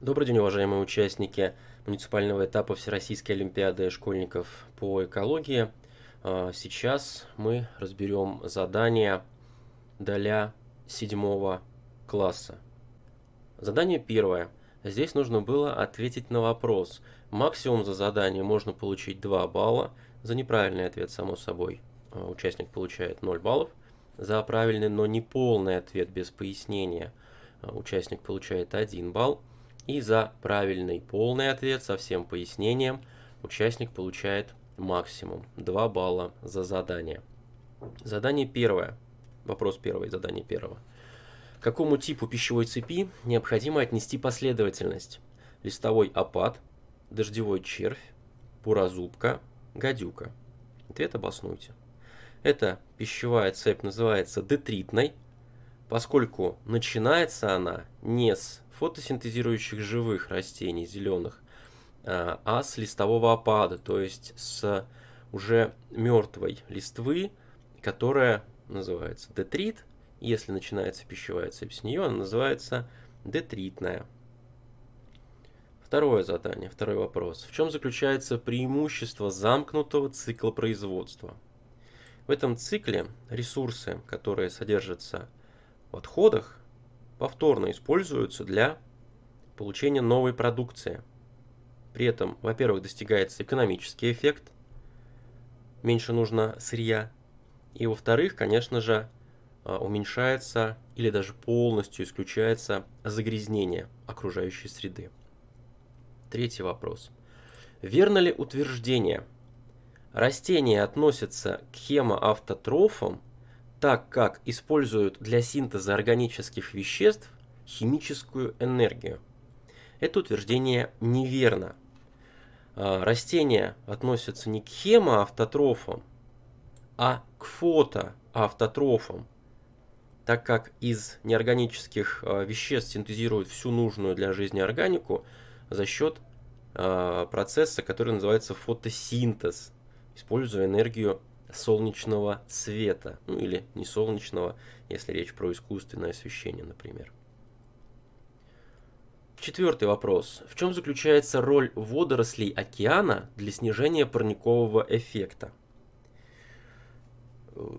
Добрый день, уважаемые участники муниципального этапа Всероссийской Олимпиады школьников по экологии. А, сейчас мы разберем задание для седьмого класса. Задание первое. Здесь нужно было ответить на вопрос. Максимум за задание можно получить 2 балла. За неправильный ответ, само собой, а, участник получает 0 баллов. За правильный, но неполный ответ без пояснения а, участник получает 1 балл. И за правильный полный ответ со всем пояснением участник получает максимум 2 балла за задание. Задание первое. Вопрос первый, задание первого. какому типу пищевой цепи необходимо отнести последовательность? Листовой опад, дождевой червь, пурозубка, гадюка. Ответ обоснуйте. Эта пищевая цепь называется детритной, поскольку начинается она не с фотосинтезирующих живых растений, зеленых, а, а с листового опада, то есть с уже мертвой листвы, которая называется детрит. Если начинается пищевая цепь с нее, она называется детритная. Второе задание, второй вопрос. В чем заключается преимущество замкнутого цикла производства? В этом цикле ресурсы, которые содержатся в отходах, повторно используются для получения новой продукции. При этом, во-первых, достигается экономический эффект, меньше нужно сырья, и во-вторых, конечно же, а, уменьшается или даже полностью исключается загрязнение окружающей среды. Третий вопрос. Верно ли утверждение? Растения относятся к хемоавтотрофам так как используют для синтеза органических веществ химическую энергию. Это утверждение неверно. А, растения относятся не к хемоавтотрофам, а к фотоавтотрофам, так как из неорганических а, веществ синтезируют всю нужную для жизни органику за счет а, процесса, который называется фотосинтез, используя энергию солнечного света, ну или не солнечного, если речь про искусственное освещение, например. Четвертый вопрос. В чем заключается роль водорослей океана для снижения парникового эффекта?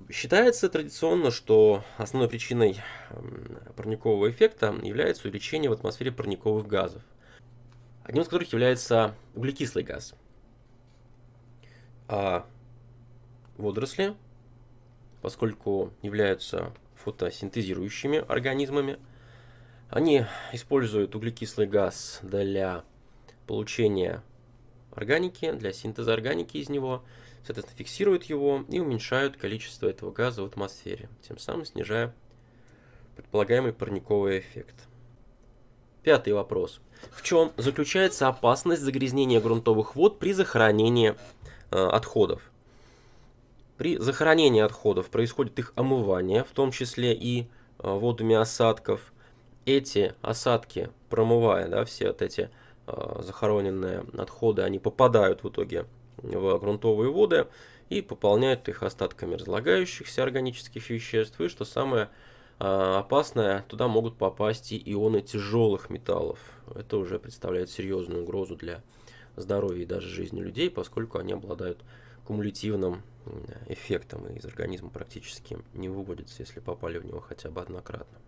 Считается традиционно, что основной причиной эм, парникового эффекта является увеличение в атмосфере парниковых газов, одним из которых является углекислый газ. А водоросли, поскольку являются фотосинтезирующими организмами. Они используют углекислый газ для получения органики, для синтеза органики из него, соответственно, фиксируют его и уменьшают количество этого газа в атмосфере, тем самым снижая предполагаемый парниковый эффект. Пятый вопрос. В чем заключается опасность загрязнения грунтовых вод при захоронении э, отходов? При захоронении отходов происходит их омывание, в том числе и э, водами осадков. Эти осадки, промывая да, все вот эти э, захороненные отходы, они попадают в итоге в грунтовые воды и пополняют их остатками разлагающихся органических веществ. И что самое э, опасное, туда могут попасть и ионы тяжелых металлов. Это уже представляет серьезную угрозу для здоровья и даже жизни людей, поскольку они обладают кумулятивным эффектом и из организма практически не выводится, если попали в него хотя бы однократно.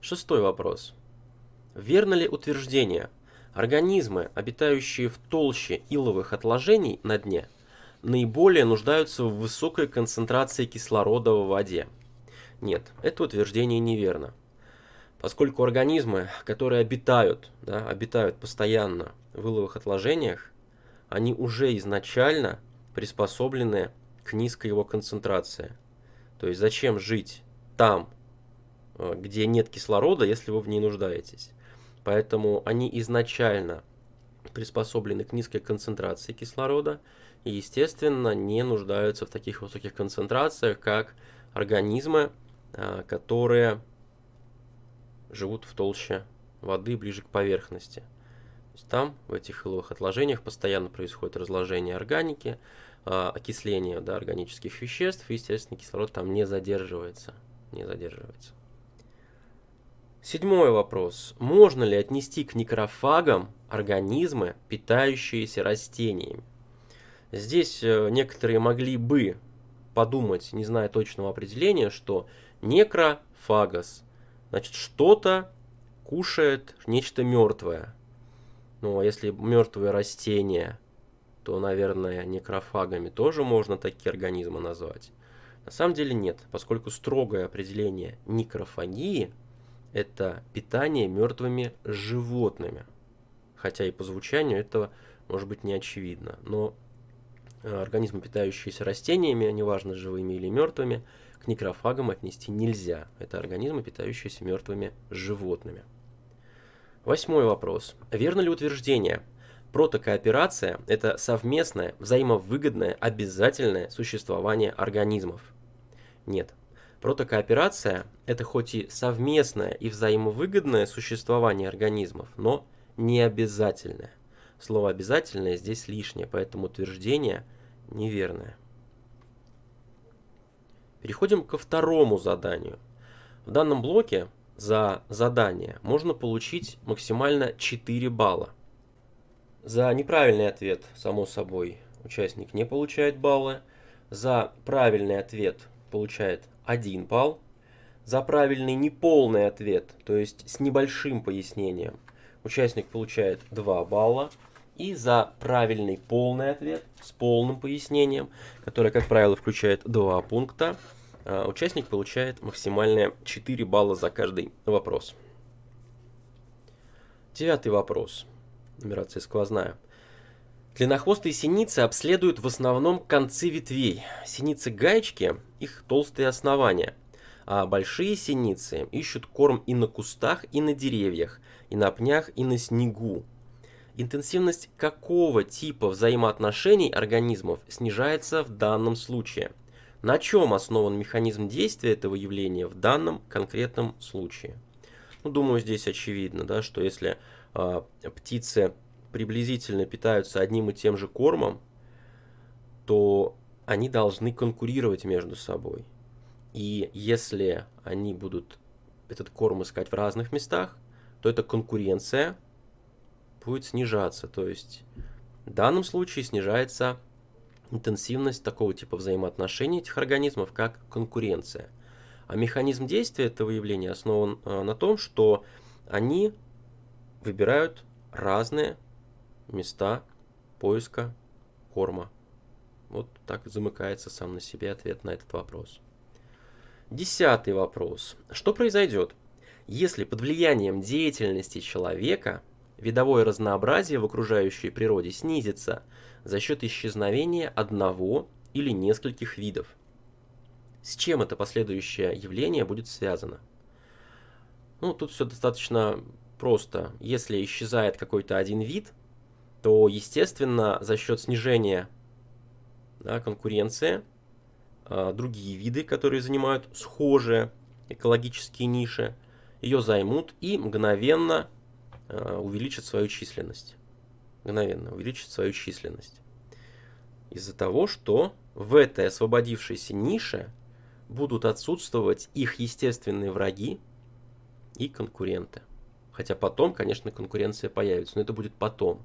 Шестой вопрос. Верно ли утверждение? Организмы, обитающие в толще иловых отложений на дне, наиболее нуждаются в высокой концентрации кислорода в воде. Нет, это утверждение неверно. Поскольку организмы, которые обитают, да, обитают постоянно в иловых отложениях, они уже изначально приспособлены к низкой его концентрации. То есть зачем жить там, э, где нет кислорода, если вы в ней нуждаетесь. Поэтому они изначально приспособлены к низкой концентрации кислорода и, естественно, не нуждаются в таких высоких концентрациях, как организмы, э, которые живут в толще воды ближе к поверхности есть там, в этих иловых отложениях, постоянно происходит разложение органики, а, окисление да, органических веществ, и, естественно, кислород там не задерживается. Не задерживается. Седьмой вопрос. Можно ли отнести к некрофагам организмы, питающиеся растениями? Здесь э, некоторые могли бы подумать, не зная точного определения, что некрофагос, значит, что-то кушает нечто мертвое, ну, а если мертвые растения, то, наверное, некрофагами тоже можно такие организмы назвать. На самом деле нет, поскольку строгое определение некрофагии – это питание мертвыми животными. Хотя и по звучанию этого может быть не очевидно, но э, организмы, питающиеся растениями, а неважно живыми или мертвыми, к некрофагам отнести нельзя. Это организмы, питающиеся мертвыми животными. Восьмой вопрос. Верно ли утверждение? Протокооперация – это совместное, взаимовыгодное, обязательное существование организмов. Нет. Протокооперация – это хоть и совместное и взаимовыгодное существование организмов, но не обязательное. Слово «обязательное» здесь лишнее, поэтому утверждение неверное. Переходим ко второму заданию. В данном блоке за задание можно получить максимально 4 балла. За неправильный ответ, само собой, участник не получает баллы. За правильный ответ получает 1 балл. За правильный неполный ответ, то есть с небольшим пояснением, участник получает 2 балла. И за правильный полный ответ с полным пояснением, который, как правило, включает 2 пункта, а участник получает максимально 4 балла за каждый вопрос. Девятый вопрос. Нумерация сквозная. Длиннохвостые синицы обследуют в основном концы ветвей. Синицы гаечки – их толстые основания. А большие синицы ищут корм и на кустах, и на деревьях, и на пнях, и на снегу. Интенсивность какого типа взаимоотношений организмов снижается в данном случае – на чем основан механизм действия этого явления в данном конкретном случае? Ну, думаю, здесь очевидно, да, что если э, птицы приблизительно питаются одним и тем же кормом, то они должны конкурировать между собой. И если они будут этот корм искать в разных местах, то эта конкуренция будет снижаться. То есть в данном случае снижается интенсивность такого типа взаимоотношений этих организмов, как конкуренция. А механизм действия этого явления основан э, на том, что они выбирают разные места поиска корма. Вот так замыкается сам на себе ответ на этот вопрос. Десятый вопрос. Что произойдет, если под влиянием деятельности человека видовое разнообразие в окружающей природе снизится за счет исчезновения одного или нескольких видов. С чем это последующее явление будет связано? Ну, тут все достаточно просто. Если исчезает какой-то один вид, то, естественно, за счет снижения да, конкуренции а, другие виды, которые занимают схожие экологические ниши, ее займут и мгновенно Э, увеличит свою численность. Мгновенно увеличит свою численность. Из-за того, что в этой освободившейся нише будут отсутствовать их естественные враги и конкуренты. Хотя потом, конечно, конкуренция появится, но это будет потом.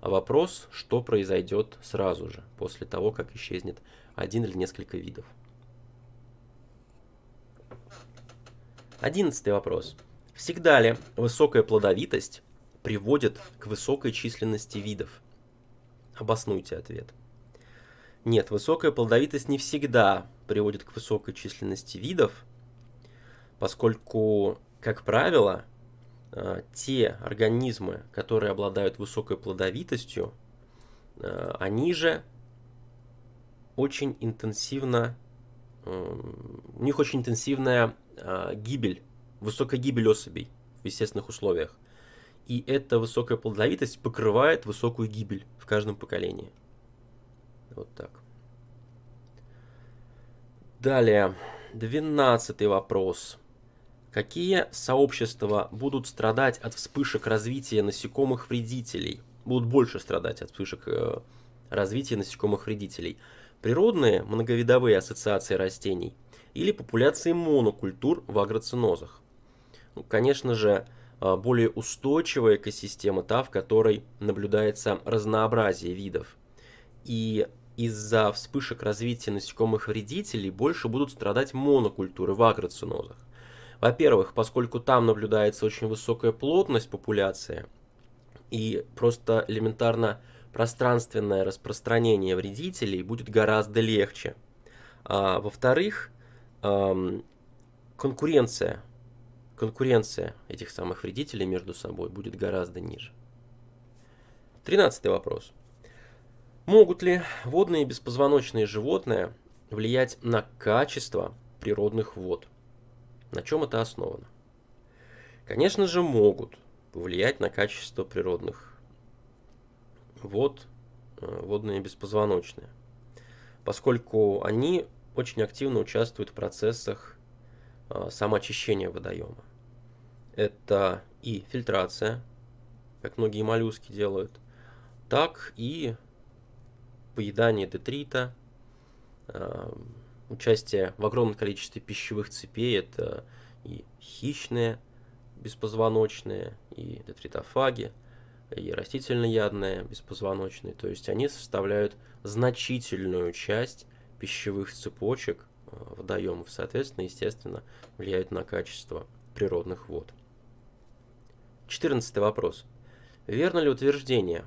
А вопрос, что произойдет сразу же, после того, как исчезнет один или несколько видов. Одиннадцатый вопрос. Всегда ли высокая плодовитость приводит к высокой численности видов? Обоснуйте ответ. Нет, высокая плодовитость не всегда приводит к высокой численности видов, поскольку, как правило, э, те организмы, которые обладают высокой плодовитостью, э, они же очень интенсивно, у них очень интенсивная э, гибель высокая гибель особей в естественных условиях. И эта высокая плодовитость покрывает высокую гибель в каждом поколении. Вот так. Далее, двенадцатый вопрос. Какие сообщества будут страдать от вспышек развития насекомых-вредителей? Будут больше страдать от вспышек э, развития насекомых-вредителей? Природные многовидовые ассоциации растений или популяции монокультур в агроцинозах? Ну, конечно же, а, более устойчивая экосистема та, в которой наблюдается разнообразие видов. И из-за вспышек развития насекомых-вредителей больше будут страдать монокультуры в агроцинозах. Во-первых, поскольку там наблюдается очень высокая плотность популяции и просто элементарно пространственное распространение вредителей будет гораздо легче. А, во-вторых, эм, конкуренция конкуренция этих самых вредителей между собой будет гораздо ниже. Тринадцатый вопрос. Могут ли водные беспозвоночные животные влиять на качество природных вод? На чем это основано? Конечно же, могут повлиять на качество природных вод э, водные беспозвоночные, поскольку они очень активно участвуют в процессах э, самоочищения водоема. Это и фильтрация, как многие моллюски делают, так и поедание детрита, э, участие в огромном количестве пищевых цепей, это и хищные беспозвоночные, и детритофаги, и растительноядные беспозвоночные. То есть они составляют значительную часть пищевых цепочек э, водоемов, соответственно, естественно, влияют на качество природных вод. 14 вопрос. Верно ли утверждение?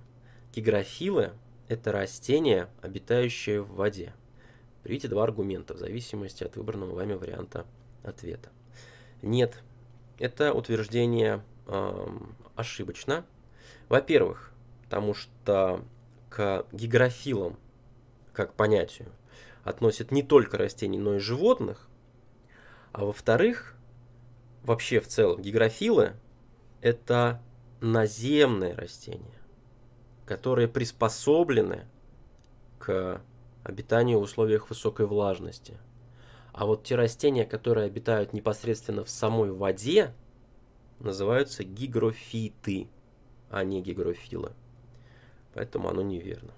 Гигрофилы – это растения, обитающие в воде. Приведите два аргумента в зависимости от выбранного вами варианта ответа. Нет, это утверждение э, ошибочно. Во-первых, потому что к гигрофилам, как понятию, относят не только растений, но и животных. А во-вторых, вообще в целом гигрофилы это наземные растения, которые приспособлены к обитанию в условиях высокой влажности. А вот те растения, которые обитают непосредственно в самой воде, называются гигрофиты, а не гигрофилы. Поэтому оно неверно.